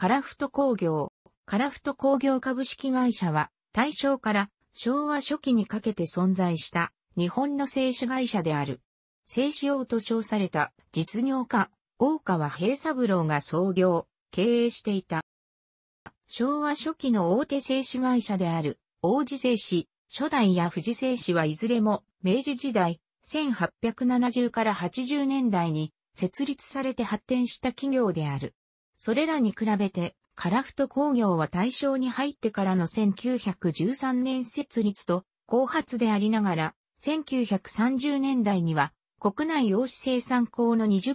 カラフト工業。カラフト工業株式会社は、大正から昭和初期にかけて存在した日本の製紙会社である。製紙王と称された実業家、大川平三郎が創業、経営していた。昭和初期の大手製紙会社である、王子製紙、初代や富士製紙はいずれも明治時代、1870から80年代に設立されて発展した企業である。それらに比べて、カラフト工業は大正に入ってからの1913年設立と後発でありながら、1930年代には国内用紙生産工の20%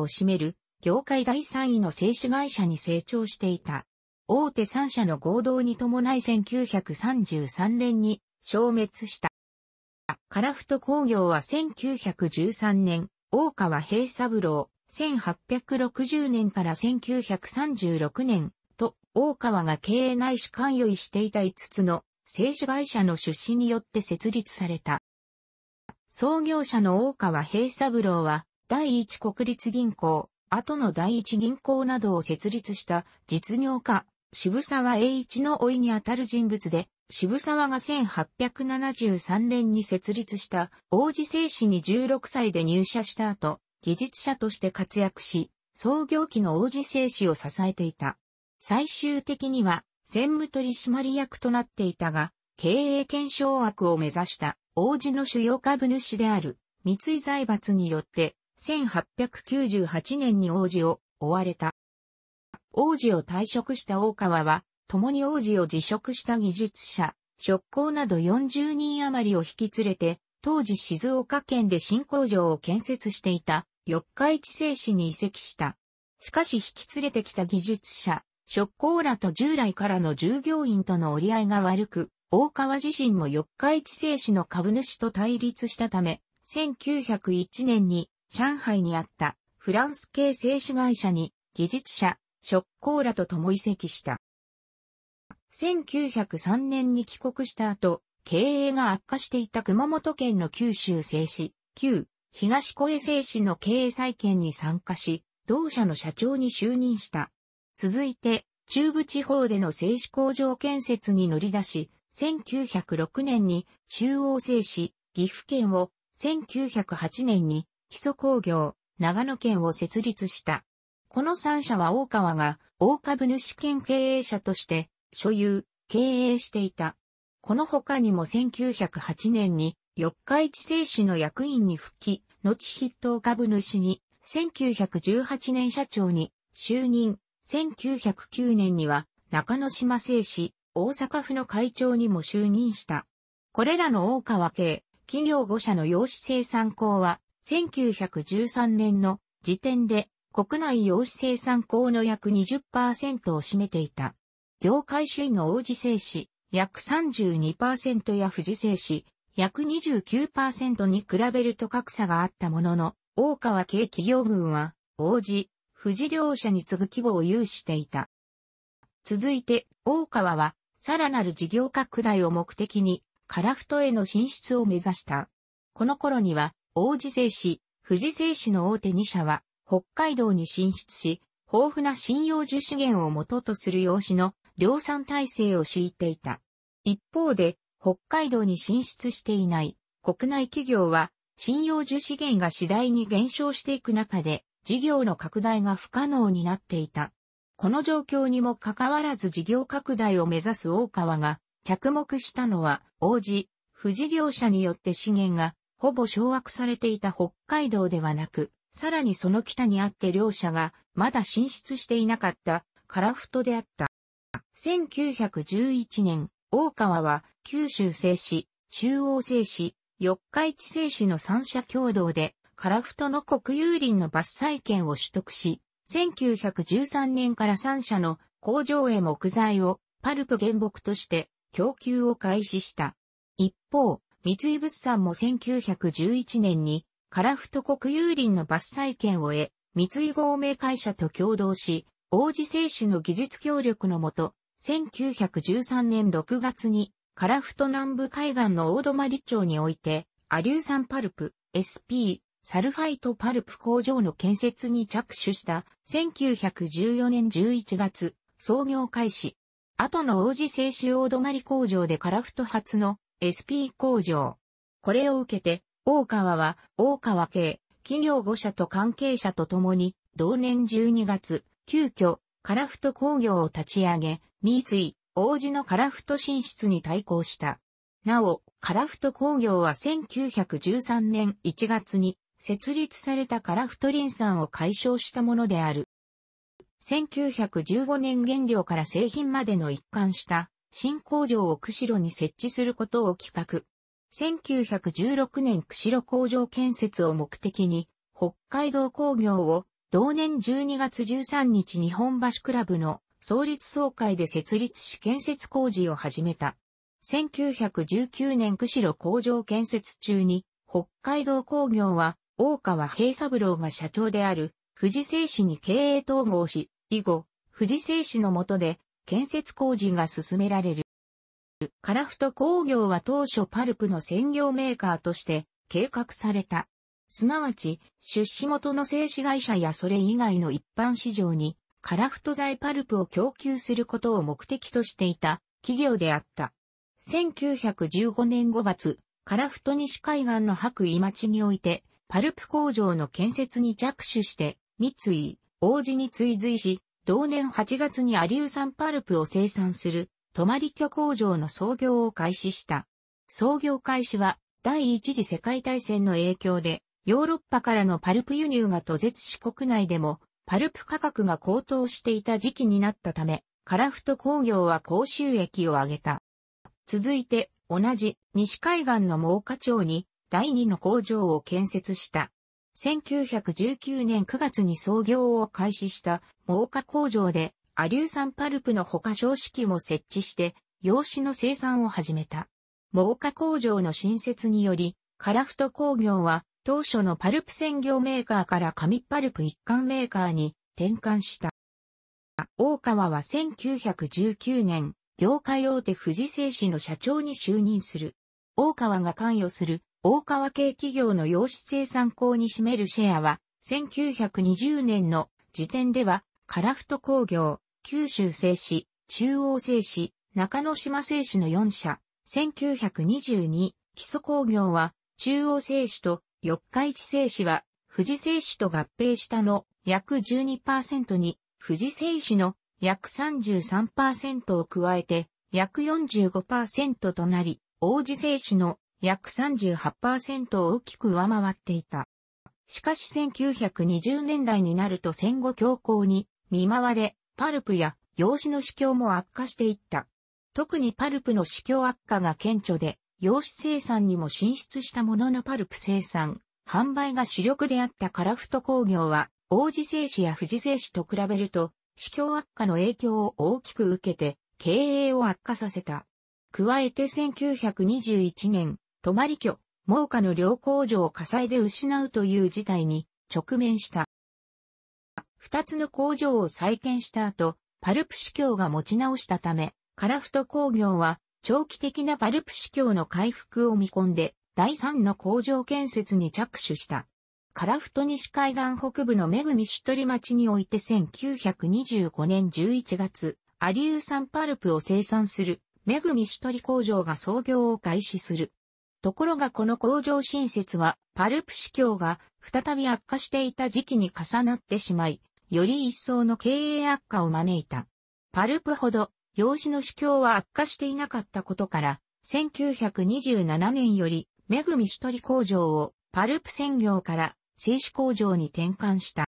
を占める業界第3位の製紙会社に成長していた。大手3社の合同に伴い1933年に消滅した。カラフト工業は1913年、大川平三郎、1860年から1936年と大川が経営内視関与していた5つの製紙会社の出資によって設立された。創業者の大川平三郎は第一国立銀行、後の第一銀行などを設立した実業家、渋沢栄一の老いにあたる人物で、渋沢が1873年に設立した王子製紙に16歳で入社した後、技術者として活躍し、創業期の王子製紙を支えていた。最終的には、専務取締役となっていたが、経営検証枠を目指した王子の主要株主である三井財閥によって1898年に王子を追われた。王子を退職した大川は、共に王子を辞職した技術者、職工など40人余りを引き連れて、当時静岡県で新工場を建設していた四日市製紙に移籍した。しかし引き連れてきた技術者、職工らと従来からの従業員との折り合いが悪く、大川自身も四日市製紙の株主と対立したため、1901年に上海にあったフランス系製紙会社に技術者、職工らと共移籍した。1903年に帰国した後、経営が悪化していた熊本県の九州製紙、旧東小江製紙の経営再建に参加し、同社の社長に就任した。続いて、中部地方での製紙工場建設に乗り出し、1906年に中央製紙、岐阜県を、1908年に基礎工業、長野県を設立した。この三社は大川が大株主権経営者として所有、経営していた。この他にも1908年に四日市製紙の役員に復帰、後筆頭株主に、1918年社長に就任、1909年には中野島製紙、大阪府の会長にも就任した。これらの大川系、企業5社の用紙生産工は、1913年の時点で国内用紙生産工の約20%を占めていた。業界主位の王子製紙、約32%や富士製紙、約29%に比べると格差があったものの、大川系企業群は、王子、富士両社に次ぐ規模を有していた。続いて、大川は、さらなる事業拡大を目的に、カラフトへの進出を目指した。この頃には、王子製紙、富士製紙の大手2社は、北海道に進出し、豊富な信用樹資源を元とする用紙の量産体制を敷いていた。一方で、北海道に進出していない国内企業は信用樹資源が次第に減少していく中で事業の拡大が不可能になっていた。この状況にもかかわらず事業拡大を目指す大川が着目したのは王子、不事業者によって資源がほぼ掌握されていた北海道ではなく、さらにその北にあって両者がまだ進出していなかったカラフトであった。1911年、大川は九州製紙、中央製紙、四日市製紙の三社共同で、カラフトの国有林の伐採権を取得し、1913年から三社の工場へ木材をパルプ原木として供給を開始した。一方、三井物産も1911年にカラフト国有林の伐採権を得、三井合名会社と共同し、王子製紙の技術協力のもと、1913年6月に、カラフト南部海岸の大泊町において、アリュー酸パルプ、SP、サルファイトパルプ工場の建設に着手した1914年11月、創業開始。後の王子製紙大泊工場でカラフト初の SP 工場。これを受けて、大川は大川系企業5社と関係者と共に、同年12月、急遽カラフト工業を立ち上げ、三井、王子のカラフト進出に対抗した。なお、カラフト工業は1913年1月に設立されたカラフトリン酸を解消したものである。1915年原料から製品までの一貫した新工場を釧路に設置することを企画。1916年釧路工場建設を目的に北海道工業を同年12月13日日本橋クラブの創立総会で設立し建設工事を始めた。1919年釧路工場建設中に、北海道工業は、大川平三郎が社長である、富士製紙に経営統合し、以後、富士製紙の下で、建設工事が進められる。カラフト工業は当初パルプの専業メーカーとして計画された。すなわち、出資元の製紙会社やそれ以外の一般市場に、カラフト材パルプを供給することを目的としていた企業であった。1915年5月、カラフト西海岸の白衣町において、パルプ工場の建設に着手して、三井、王子に追随し、同年8月にアリウサンパルプを生産する、泊まり居工場の創業を開始した。創業開始は、第一次世界大戦の影響で、ヨーロッパからのパルプ輸入が途絶し国内でも、パルプ価格が高騰していた時期になったため、カラフト工業は高収益を上げた。続いて、同じ西海岸の猛火町に第二の工場を建設した。1919年9月に創業を開始した猛火工場でアリュー酸パルプの他小式も設置して用紙の生産を始めた。猛火工場の新設により、カラフト工業は当初のパルプ専業メーカーから紙パルプ一貫メーカーに転換した。大川は1919年、業界大手富士製紙の社長に就任する。大川が関与する大川系企業の洋紙生産校に占めるシェアは、1920年の時点では、カラフト工業、九州製紙、中央製紙、中野島製紙の4社、1922、基礎工業は、中央製紙と四日市製紙は、富士製紙と合併したの約12%に、富士製紙の約33%を加えて、約45%となり、王子製紙の約38%を大きく上回っていた。しかし1920年代になると戦後強行に見舞われ、パルプや業子の市況も悪化していった。特にパルプの市況悪化が顕著で、洋紙生産にも進出したもののパルプ生産、販売が主力であったカラフト工業は、王子製紙や富士製紙と比べると、市況悪化の影響を大きく受けて、経営を悪化させた。加えて1921年、泊まり居、猛火の両工場を火災で失うという事態に直面した。二つの工場を再建した後、パルプ市況が持ち直したため、カラフト工業は長期的なバルプ市況の回復を見込んで、第3の工場建設に着手した。カラフト西海岸北部のグみシュトリ町において1925年11月、アリウン・パルプを生産する、グみシュトリ工場が創業を開始する。ところがこの工場新設は、パルプ市況が再び悪化していた時期に重なってしまい、より一層の経営悪化を招いた。パルプほど養子の死況は悪化していなかったことから、1927年より、めぐみしとり工場をパルプ専業から製紙工場に転換した。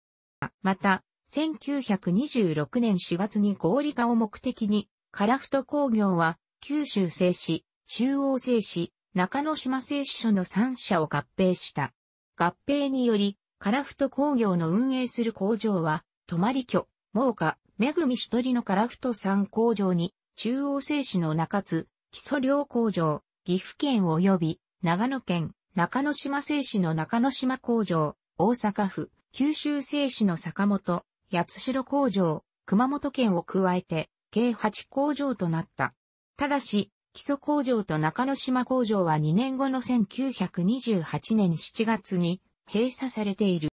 また、1926年4月に合理化を目的に、カラフト工業は九州製紙、中央製紙、中野島製紙所の3社を合併した。合併により、カラフト工業の運営する工場は、泊まり居、猛火、めぐみしとりの樺太山工場に、中央製紙の中津、基礎量工場、岐阜県及び、長野県、中野島製紙の中野島工場、大阪府、九州製紙の坂本、八代工場、熊本県を加えて、計8工場となった。ただし、基礎工場と中野島工場は2年後の1928年7月に閉鎖されている。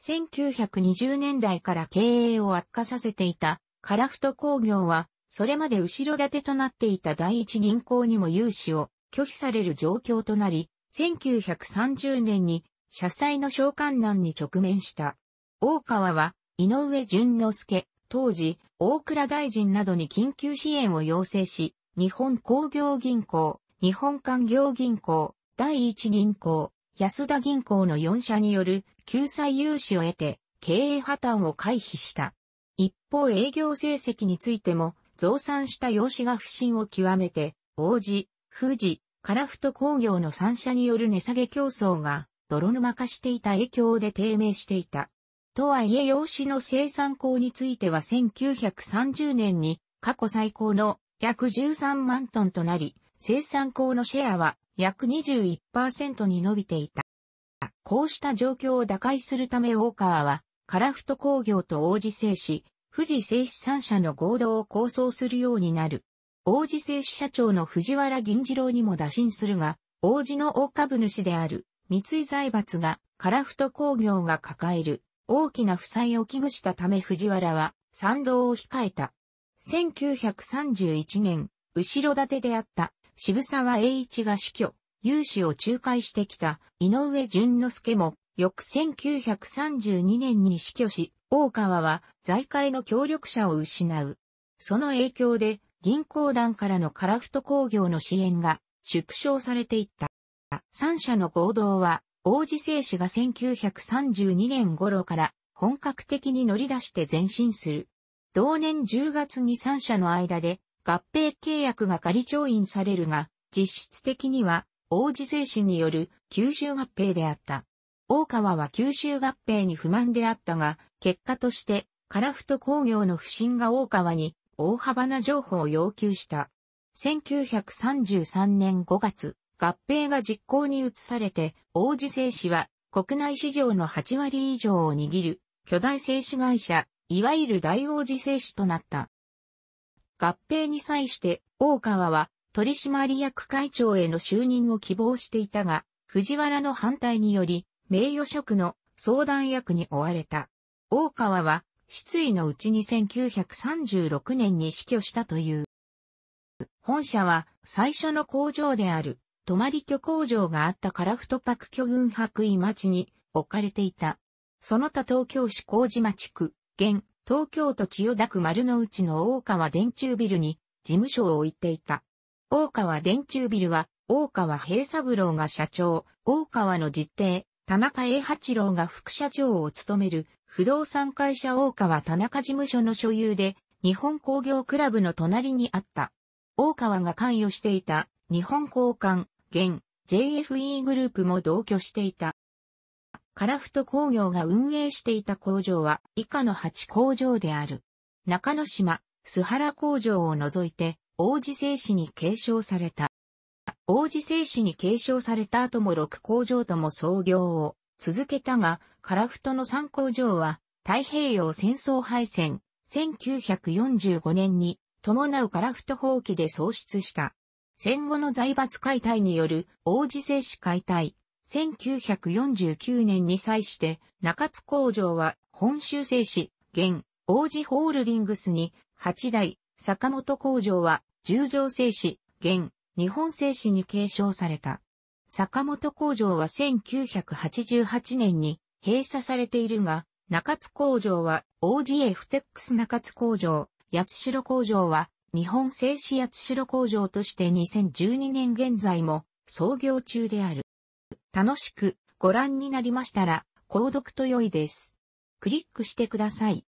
1920年代から経営を悪化させていた、カラフト工業は、それまで後ろ盾となっていた第一銀行にも融資を拒否される状況となり、1930年に社債の償還難に直面した。大川は、井上淳之介、当時、大倉大臣などに緊急支援を要請し、日本工業銀行、日本官業銀行、第一銀行、安田銀行の4社による救済融資を得て、経営破綻を回避した。一方営業成績についても、増産した用子が不振を極めて、王子、富士、カラフト工業の3社による値下げ競争が、泥沼化していた影響で低迷していた。とはいえ用子の生産口については1930年に過去最高の約13万トンとなり、生産口のシェアは約21%に伸びていた。こうした状況を打開するためウォーカーは、カラフト工業と王子製紙、富士製紙3社の合同を構想するようになる。王子製紙社長の藤原銀次郎にも打診するが、王子の大株主である三井財閥がカラフト工業が抱える大きな負債を危惧したため藤原は賛同を控えた。1931年、後ろ盾であった渋沢栄一が死去。融資を仲介してきた井上淳之介も、翌1932年に死去し、大川は財界の協力者を失う。その影響で銀行団からのカラフト工業の支援が縮小されていった。三社の合同は、王子製紙が1932年頃から本格的に乗り出して前進する。同年10月に三社の間で合併契約が仮調印されるが、実質的には王子製紙による吸収合併であった。大川は吸収合併に不満であったが、結果として、カラフト工業の不信が大川に大幅な譲歩を要求した。1933年5月、合併が実行に移されて、王子製紙は国内市場の8割以上を握る巨大製紙会社、いわゆる大王子製紙となった。合併に際して、大川は取締役会長への就任を希望していたが、藤原の反対により、名誉職の相談役に追われた。大川は、失意のうちに1936年に死去したという。本社は最初の工場である、泊まり居工場があったカラフトパク巨群白井町に置かれていた。その他東京市麹町区、現、東京都千代田区丸の内の大川電柱ビルに事務所を置いていた。大川電柱ビルは、大川平三郎が社長、大川の実定、田中栄八郎が副社長を務める、不動産会社大川田中事務所の所有で、日本工業クラブの隣にあった。大川が関与していた、日本交換、現、JFE グループも同居していた。カラフト工業が運営していた工場は以下の8工場である。中之島、須原工場を除いて、王子製紙に継承された。王子製紙に継承された後も6工場とも創業を続けたが、カラフトの3工場は太平洋戦争敗戦1945年に伴うカラフト放棄で喪失した。戦後の財閥解体による王子製紙解体。1949年に際して中津工場は本州製紙、現王子ホールディングスに8代坂本工場は、十条製紙、現、日本製紙に継承された。坂本工場は1988年に閉鎖されているが、中津工場は OGF テックス中津工場、八代工場は日本製紙八代工場として2012年現在も創業中である。楽しくご覧になりましたら、購読と良いです。クリックしてください。